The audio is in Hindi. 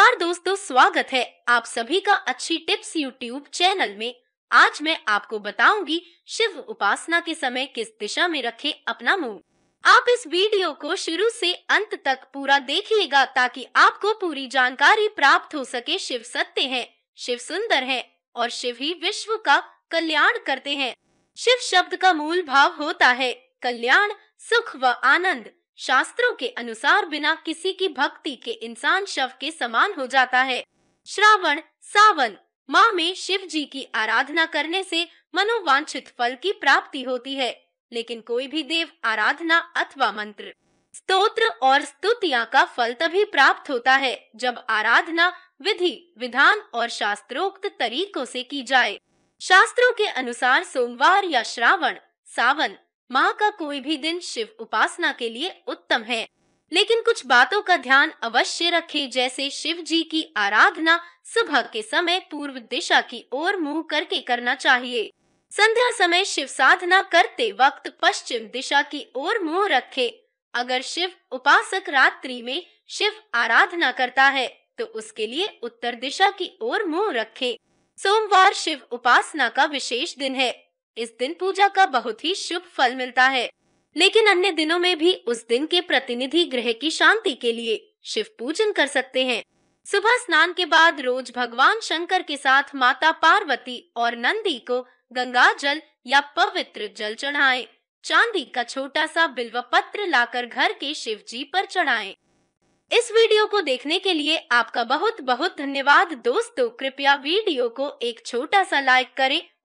नमस्कार दोस्तों स्वागत है आप सभी का अच्छी टिप्स यूट्यूब चैनल में आज मैं आपको बताऊंगी शिव उपासना के समय किस दिशा में रखें अपना मुंह आप इस वीडियो को शुरू से अंत तक पूरा देखिएगा ताकि आपको पूरी जानकारी प्राप्त हो सके शिव सत्य है शिव सुंदर है और शिव ही विश्व का कल्याण करते हैं शिव शब्द का मूल भाव होता है कल्याण सुख व आनंद शास्त्रों के अनुसार बिना किसी की भक्ति के इंसान शव के समान हो जाता है श्रावण सावन माह में शिव जी की आराधना करने से मनोवांछित फल की प्राप्ति होती है लेकिन कोई भी देव आराधना अथवा मंत्र स्तोत्र और स्तुतियाँ का फल तभी प्राप्त होता है जब आराधना विधि विधान और शास्त्रोक्त तरीकों से की जाए शास्त्रों के अनुसार सोमवार या श्रावण सावन माह का कोई भी दिन शिव उपासना के लिए उत्तम है लेकिन कुछ बातों का ध्यान अवश्य रखें जैसे शिव जी की आराधना सुबह के समय पूर्व दिशा की ओर मुंह करके करना चाहिए संध्या समय शिव साधना करते वक्त पश्चिम दिशा की ओर मुंह रखे अगर शिव उपासक रात्रि में शिव आराधना करता है तो उसके लिए उत्तर दिशा की ओर मुंह रखे सोमवार शिव उपासना का विशेष दिन है इस दिन पूजा का बहुत ही शुभ फल मिलता है लेकिन अन्य दिनों में भी उस दिन के प्रतिनिधि ग्रह की शांति के लिए शिव पूजन कर सकते हैं सुबह स्नान के बाद रोज भगवान शंकर के साथ माता पार्वती और नंदी को गंगा जल या पवित्र जल चढ़ाएं। चांदी का छोटा सा बिल्व पत्र लाकर घर के शिव जी पर चढ़ाएं। इस वीडियो को देखने के लिए आपका बहुत बहुत धन्यवाद दोस्तों कृपया वीडियो को एक छोटा सा लाइक करें